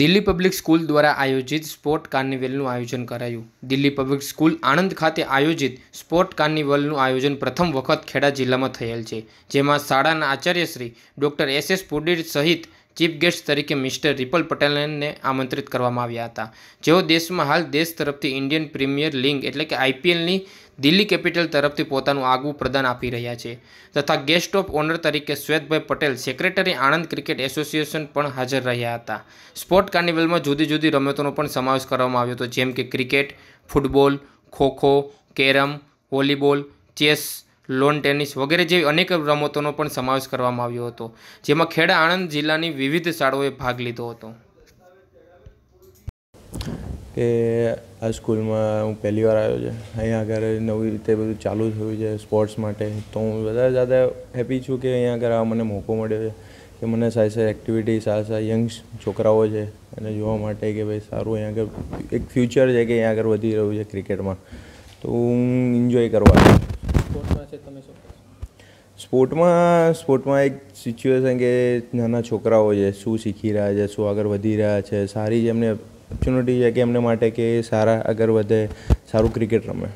Delhi public school દ્વારા આયોજિત sport કાર્નિવલનું આયોજન કરાયું દિલ્હી પબ્લિક સ્કૂલ આણંદ ખાતે આયોજિત સ્પોર્ટ કાર્નિવલનું આયોજન પ્રથમ વખત ખેડા જિલ્લામાં થયેલ છે જેમાં શાળાના આચાર્યશ્રી ડૉક્ટર એસ એસ પુડેર સહિત ચીફ ગેસ્ટ તરીકે મિસ્ટર રિપલ પટેલને આમંત્રિત કરવામાં આવ્યા હતા જેઓ દેશમાં હાલ દેશ તરફથી ઇન્ડિયન પ્રીમિયર લીગ એટલે કે આઈપીએલની દિલ્હી કેપિટલ તરફથી પોતાનું આગવું પ્રદાન આપી રહ્યા છે તથા ગેસ્ટ ઓફ ઓનર તરીકે Shwetbhai Patel secretary Anand cricket association પણ હાજર રહ્યા હતા સ્પોર્ટ કાર્નિવલમાં જુદી જુદી રમતોનો પણ સમાવેશ કરવામાં આવ્યો હતો જેમ કે ક્રિકેટ ફૂટબોલ ખોખો carrom volleyball chess lawn tennis વગેરે જેવી અનેક રમતોનો પણ સમાવેશ કરવામાં આવ્યો હતો જેમાં ખેડા આણંદ જિલ્લાની વિવિધ શાળાઓએ ભાગ લીધો હતો કે આ સ્કૂલમાં હું પહેલી વાર આવ્યો છે અહીંયા આગળ નવી રીતે બધું ચાલુ થયું છે સ્પોર્ટ્સ માટે તો હું વધારે જ્યાદા હેપી છું કે અહીંયા આગળ આ મને મોકો મળ્યો છે કે મને સારી સારી એક્ટિવિટી સારા સારા યંગ છોકરાઓ છે અને જોવા માટે કે ભાઈ સારું અહીંયા આગળ એક ફ્યુચર છે કે અહીંયા આગળ વધી રહ્યું છે ક્રિકેટમાં તો હું એન્જોય કરવા છે તમે શું સ્પોર્ટમાં સ્પોર્ટમાં એક સિચ્યુએશન કે નાના છોકરાઓ છે શું શીખી રહ્યા છે શું આગળ વધી રહ્યા છે સારી એમને ઓપોર્ચ્યુનિટી છે કે એમને માટે કે સારા આગળ વધે સારું ક્રિકેટ રમે